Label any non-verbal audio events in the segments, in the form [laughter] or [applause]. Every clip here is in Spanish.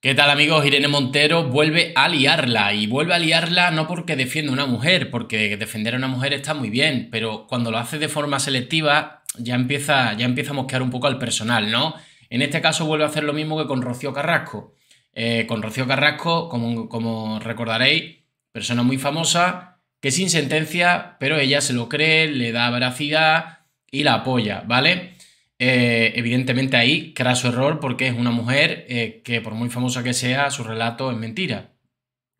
¿Qué tal amigos? Irene Montero vuelve a liarla y vuelve a liarla no porque defiende a una mujer, porque defender a una mujer está muy bien, pero cuando lo hace de forma selectiva ya empieza, ya a mosquear un poco al personal, ¿no? En este caso vuelve a hacer lo mismo que con Rocío Carrasco. Eh, con Rocío Carrasco, como, como recordaréis, persona muy famosa, que sin sentencia, pero ella se lo cree, le da veracidad y la apoya, ¿vale? Eh, evidentemente ahí craso error porque es una mujer eh, que por muy famosa que sea, su relato es mentira.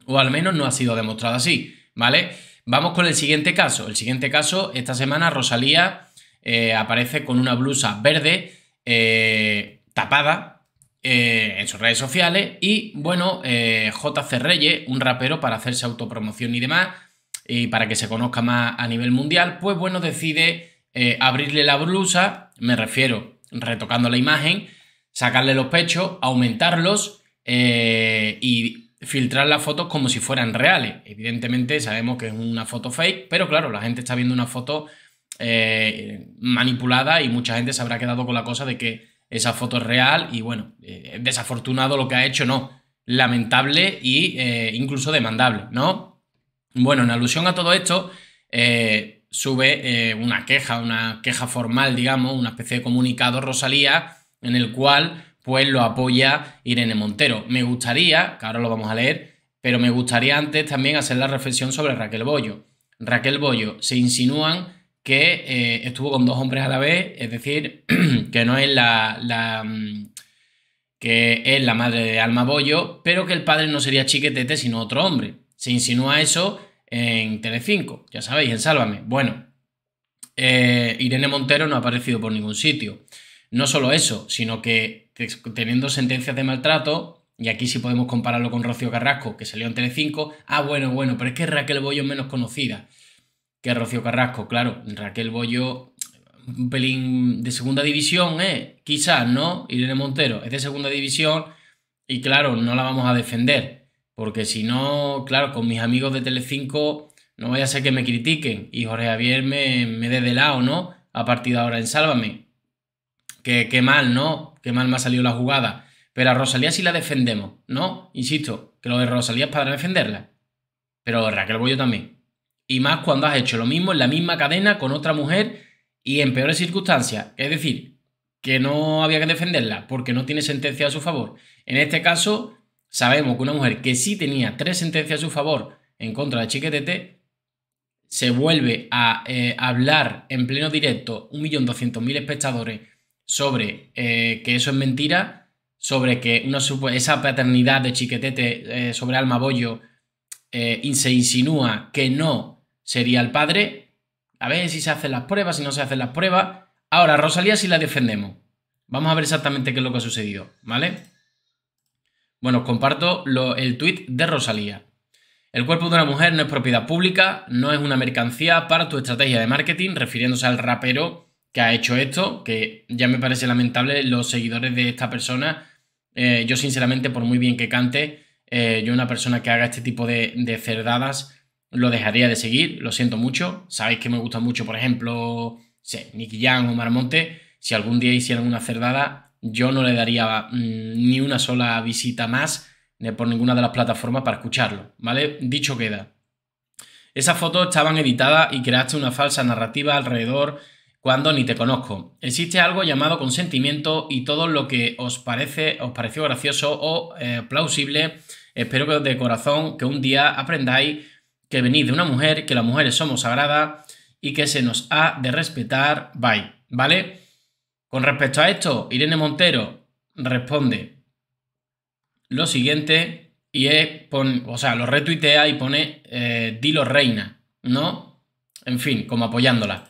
O al menos no ha sido demostrado así, ¿vale? Vamos con el siguiente caso. El siguiente caso, esta semana Rosalía eh, aparece con una blusa verde tapada en sus redes sociales y, bueno, JC Reyes, un rapero para hacerse autopromoción y demás, y para que se conozca más a nivel mundial, pues bueno, decide eh, abrirle la blusa, me refiero retocando la imagen, sacarle los pechos, aumentarlos eh, y filtrar las fotos como si fueran reales. Evidentemente sabemos que es una foto fake, pero claro, la gente está viendo una foto eh, manipulada y mucha gente se habrá quedado con la cosa de que esa foto es real y bueno, desafortunado lo que ha hecho, no, lamentable e incluso demandable, ¿no? Bueno, en alusión a todo esto, sube eh, una queja, una queja formal, digamos, una especie de comunicado Rosalía, en el cual pues lo apoya Irene Montero. Me gustaría, que ahora lo vamos a leer, pero me gustaría antes también hacer la reflexión sobre Raquel Bollo. Raquel Bollo, se insinúan que eh, estuvo con dos hombres a la vez, es decir, [clears throat] que no es la, la mm, que es la madre de Alma Bollo, pero que el padre no sería Chiquetete, sino otro hombre. Se insinúa eso en Telecinco, ya sabéis, en Sálvame. Bueno, eh, Irene Montero no ha aparecido por ningún sitio. No solo eso, sino que teniendo sentencias de maltrato, y aquí sí podemos compararlo con Rocío Carrasco, que salió en Telecinco, ah, bueno, bueno, pero es que Raquel Bollo es menos conocida que Rocío Carrasco, claro, Raquel Bollo un pelín de segunda división, ¿eh? Quizás, ¿no? Irene Montero es de segunda división y claro, no la vamos a defender. Porque si no, claro, con mis amigos de Telecinco no vaya a ser que me critiquen y Jorge Javier me, me dé de lado, ¿no? A partir de ahora en Sálvame. Que, mal, ¿no? Qué mal me ha salido la jugada. Pero a Rosalía sí la defendemos, ¿no? Insisto, que lo de Rosalía es para defenderla. Pero Raquel yo también. Y más cuando has hecho lo mismo en la misma cadena con otra mujer y en peores circunstancias. Es decir, que no había que defenderla porque no tiene sentencia a su favor. En este caso, sabemos que una mujer que sí tenía tres sentencias a su favor en contra de Chiquetete, se vuelve a eh, hablar en pleno directo 1.200.000 espectadores sobre eh, que eso es mentira, sobre que esa paternidad de Chiquetete eh, sobre Alma Bollo se insinúa que no sería el padre. A ver si se hacen las pruebas, si no se hacen las pruebas. Ahora, Rosalía, si la defendemos. Vamos a ver exactamente qué es lo que ha sucedido, ¿vale? Bueno, os comparto el tuit de Rosalía. El cuerpo de una mujer no es propiedad pública, no es una mercancía para tu estrategia de marketing, refiriéndose al rapero que ha hecho esto, que ya me parece lamentable los seguidores de esta persona. Eh, yo sinceramente, por muy bien que cante, eh, yo una persona que haga este tipo de, cerdadas lo dejaría de seguir, lo siento mucho. Sabéis que me gusta mucho, por ejemplo, sé, Nicky Young o Marmonte. Si algún día hicieran una cerdada, yo no le daría mm, ni una sola visita más eh, por ninguna de las plataformas para escucharlo, ¿vale? Dicho queda. Esas fotos estaban editadas y creaste una falsa narrativa alrededor cuando ni te conozco. Existe algo llamado consentimiento y todo lo que os parece, os pareció gracioso o eh, plausible, espero que de corazón que un día aprendáis que venís de una mujer, que las mujeres somos sagradas y que se nos ha de respetar. Bye, ¿vale? Con respecto a esto, Irene Montero responde lo siguiente y es, o sea, lo retuitea y pone eh, Dilo Reina, ¿no? En fin, como apoyándola.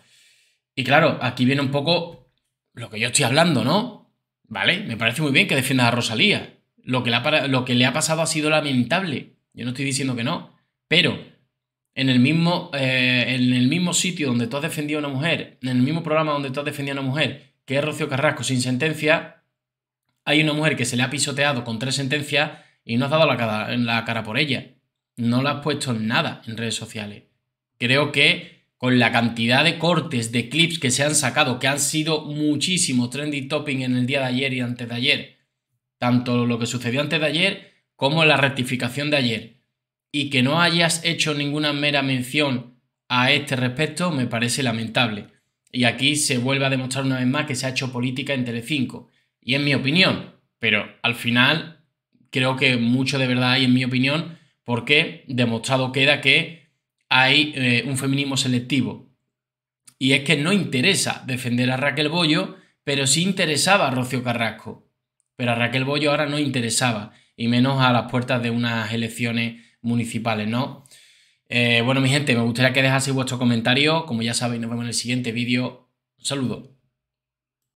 Y claro, aquí viene un poco lo que yo estoy hablando, ¿no? Vale, me parece muy bien que defienda a Rosalía. Lo que, le ha pasado ha sido lamentable. Yo no estoy diciendo que no. Pero en el, mismo, eh, en el mismo sitio donde tú has defendido a una mujer, en el mismo programa donde tú has defendido a una mujer, que es Rocío Carrasco sin sentencia, hay una mujer que se le ha pisoteado con tres sentencias y no has dado la cara, la cara por ella. No la has puesto en nada en redes sociales. Creo que con la cantidad de cortes, de clips que se han sacado, que han sido muchísimo trending topping en el día de ayer y antes de ayer, tanto lo que sucedió antes de ayer como la rectificación de ayer, y que no hayas hecho ninguna mera mención a este respecto, me parece lamentable. Y aquí se vuelve a demostrar una vez más que se ha hecho política en Telecinco. Y es mi opinión, pero al final creo que mucho de verdad hay en mi opinión porque demostrado queda que hay eh, un feminismo selectivo. Y es que no interesa defender a Raquel Bollo, pero sí interesaba a Rocío Carrasco. Pero a Raquel Bollo ahora no interesaba, y menos a las puertas de unas elecciones municipales, ¿no? Eh, bueno, mi gente, me gustaría que dejaseis vuestro comentario. Como ya sabéis, nos vemos en el siguiente vídeo. Un saludo.